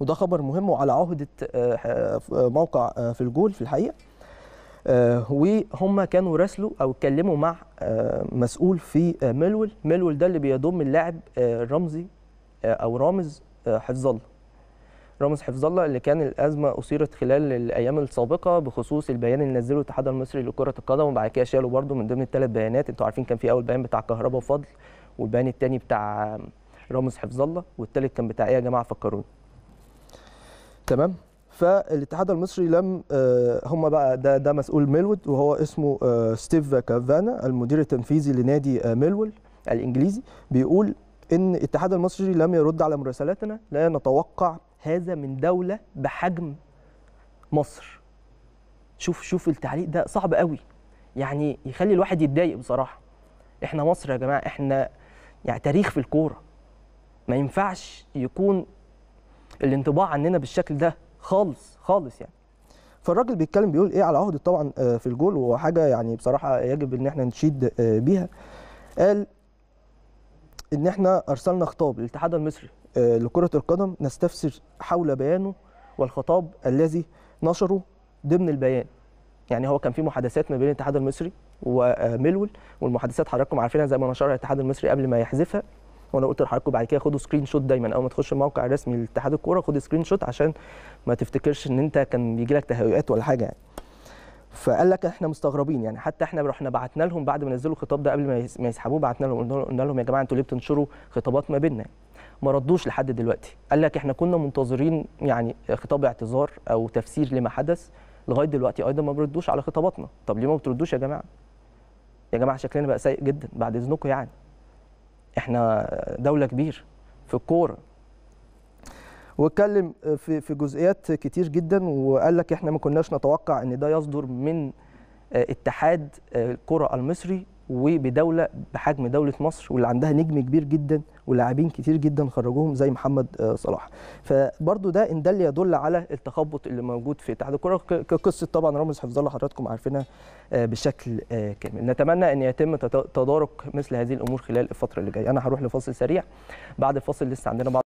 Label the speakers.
Speaker 1: وده خبر مهم وعلى عهده آه، آه، موقع آه، في الجول في الحقيقه وهم كانوا راسلوا او اتكلموا مع مسؤول في ملول ملول ده اللي بيضم اللاعب رمزي او رامز حفظ الله رامز حفظ الله اللي كان الازمه اثيرت خلال الايام السابقه بخصوص البيان اللي نزله الاتحاد المصري لكره القدم وبعد كده شالوا برده من ضمن الثلاث بيانات انتوا عارفين كان في اول بيان بتاع كهربا وفضل والبيان الثاني بتاع رامز حفظ الله والثالث كان بتاع ايه يا جماعه فكروني تمام فالاتحاد المصري لم آه، هم بقى ده ده مسؤول ميلود وهو اسمه آه، ستيف كافانا المدير التنفيذي لنادي آه، ميلول الانجليزي بيقول ان الاتحاد المصري لم يرد على مراسلاتنا لا نتوقع هذا من دوله بحجم مصر شوف شوف التعليق ده صعب قوي يعني يخلي الواحد يتضايق بصراحه احنا مصر يا جماعه احنا يعني تاريخ في الكوره ما ينفعش يكون الانطباع عننا بالشكل ده خالص خالص يعني فالراجل بيتكلم بيقول ايه على عهده طبعا آه، في الجول وحاجه يعني بصراحه يجب ان احنا نشيد آه، بيها قال ان احنا ارسلنا خطاب للاتحاد المصري آه، لكره القدم نستفسر حول بيانه والخطاب الذي نشره ضمن البيان يعني هو كان في محادثات ما بين الاتحاد المصري وملول والمحادثات حضراتكم عارفينها زي ما نشرها الاتحاد المصري قبل ما يحذفها وانا قلت لحضراتكم بعد كده خدوا سكرين شوت دايما اول ما تخش الموقع الرسمي لاتحاد الكوره خد سكرين شوت عشان ما تفتكرش ان انت كان بيجي لك تهيؤات ولا حاجه يعني فقال لك احنا مستغربين يعني حتى احنا رحنا بعتنا لهم بعد ما نزلوا الخطاب ده قبل ما يسحبوه بعتنا لهم قلنا لهم يا جماعه انتوا ليه بتنشروا خطابات ما بيننا يعني؟ ما ردوش لحد دلوقتي قال لك احنا كنا منتظرين يعني خطاب اعتذار او تفسير لما حدث لغايه دلوقتي ايضا ما بردوش على خطاباتنا طب ليه ما بتردوش يا جماعه يا جماعه شكلنا بقى سيء جدا بعد اذنكم يعني احنا دوله كبيره في الكوره واتكلم في في جزئيات كتير جدا وقال لك احنا ما كناش نتوقع ان ده يصدر من آه، اتحاد آه، الكره المصري وبدوله بحجم دوله مصر واللي عندها نجم كبير جدا ولاعبين كتير جدا خرجوهم زي محمد آه، صلاح فبرضه ده ان ده يدل على التخبط اللي موجود في اتحاد الكره كقصه طبعا رامز حفظ الله حضراتكم عارفينها آه، بشكل آه، كامل نتمنى ان يتم تدارك مثل هذه الامور خلال الفتره اللي جايه انا هروح لفاصل سريع بعد الفاصل لسه عندنا بعض